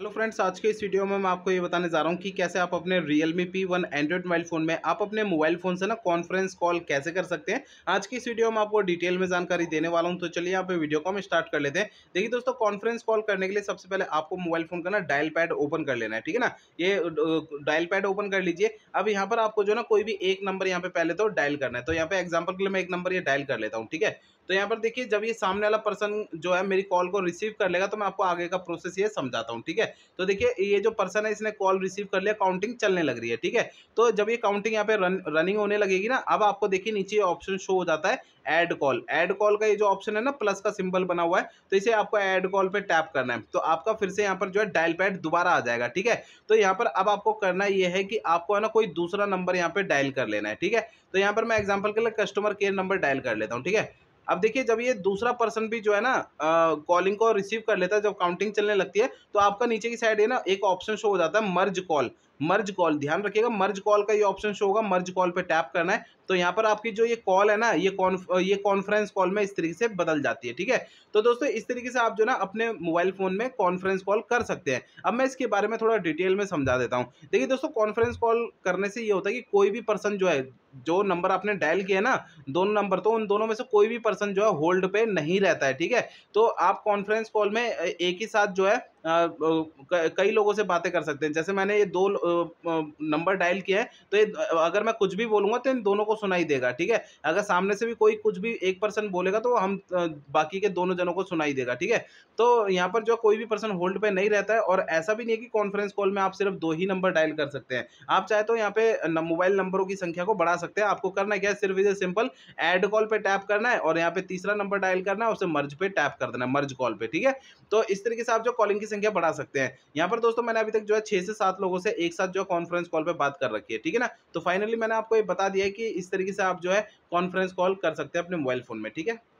hello friends आज के इस वीडियो में मैं आपको ये बताने जा रहा हूँ कि कैसे आप अपने Realme P one Android mobile phone में आप अपने मोबाइल फ़ोन से ना कॉन्फ्रेंस कॉल कैसे कर सकते हैं आज की इस वीडियो में आपको डिटेल में जानकारी देने वाला हूँ तो चलिए आप वीडियो को हम स्टार्ट कर लेते हैं देखिए दोस्तों कॉन्फ्रेंस कॉल करने के लिए सबसे पहले आपको मोबाइल फ़ोन का ना डायल पैड ओपन कर लेना है ठीक है ना ये डायल पैड ओपन कर लीजिए अब यहाँ पर आपको जो ना कोई भी एक नंबर यहाँ पे पहले तो डायल करना है तो यहाँ पे एग्जाम्पल के लिए मैं एक नंबर ये डायल कर लेता हूँ ठीक है तो यहाँ पर देखिए जब ये सामने वाला पर्सन जो है मेरी कॉल को रिसीव कर लेगा तो मैं आपको आगे का प्रोसेस ये समझाता हूँ ठीक है तो देखिए ये जो पर्सन है इसने कॉल रिसीव कर लिया काउंटिंग चलने लग रही है ठीक है तो जब ये काउंटिंग यहाँ पे रन रनिंग होने लगेगी ना अब आपको देखिए नीचे ऑप्शन शो हो जाता है एड कॉल एड कॉल का ये जो ऑप्शन है ना प्लस का सिंबल बना हुआ है तो इसे आपको एड कॉल पे टैप करना है तो आपका फिर से यहाँ पर जो है डायल पैड दोबारा आ जाएगा ठीक है तो यहाँ पर अब आपको करना ये है कि आपको है ना कोई दूसरा नंबर यहाँ पे डायल कर लेना है ठीक है तो यहाँ पर मैं एग्जाम्पल के लिए कस्टमर केयर नंबर डायल कर लेता हूँ ठीक है अब देखिए जब ये दूसरा पर्सन भी जो है ना कॉलिंग को रिसीव कर लेता है जब काउंटिंग चलने लगती है तो आपका नीचे की साइड है ना एक ऑप्शन शो हो जाता है मर्ज कॉल मर्ज कॉल ध्यान रखिएगा मर्ज कॉल का ये ऑप्शन शो होगा मर्ज कॉल पे टैप करना है तो यहाँ पर आपकी जो ये कॉल है ना ये कॉन्फ ये कॉन्फ्रेंस कॉल में इस तरीके से बदल जाती है ठीक है तो दोस्तों इस तरीके से आप जो ना अपने मोबाइल फ़ोन में कॉन्फ्रेंस कॉल कर सकते हैं अब मैं इसके बारे में थोड़ा डिटेल में समझा देता हूँ देखिए दोस्तों कॉन्फ्रेंस कॉल करने से ये होता है कि कोई भी पर्सन जो है जो नंबर आपने डायल किया ना दोनों नंबर तो उन दोनों में से कोई भी पर्सन जो है होल्ड पे नहीं रहता है ठीक है तो आप कॉन्फ्रेंस कॉल में एक ही साथ जो है कई लोगों से बातें कर सकते हैं जैसे मैंने ये दो नंबर डायल किए हैं तो ये अगर मैं कुछ भी बोलूँगा तो इन दोनों को सुनाई देगा ठीक है अगर सामने से भी कोई कुछ भी एक पर्सन बोलेगा तो हम बाकी के दोनों जनों को सुनाई देगा ठीक है तो यहाँ पर जो कोई भी पर्सन होल्ड पर नहीं रहता है और ऐसा भी नहीं है कि कॉन्फ्रेंस कॉल में आप सिर्फ दो ही नंबर डायल कर सकते हैं आप चाहे तो यहाँ पे मोबाइल नंबरों की संख्या को बढ़ा सकते हैं आपको करना क्या है सिर्फ इसे सिंपल एड कॉल पर टैप करना है और यहाँ पे तीसरा नंबर डायल करना है उसे मर्ज पे टैप कर देना मर्ज कॉल पर ठीक है तो इस तरीके से आप जो कॉलिंग की संख्या बढ़ा सकते हैं यहाँ पर दोस्तों मैंने अभी तक जो है छह से सात लोगों से एक साथ जो कॉन्फ्रेंस कॉल पर बात कर रखी है ठीक है ना तो फाइनली मैंने आपको ये बता दिया कि इस तरीके से आप जो है कॉन्फ्रेंस कॉल कर सकते हैं अपने मोबाइल फोन में ठीक है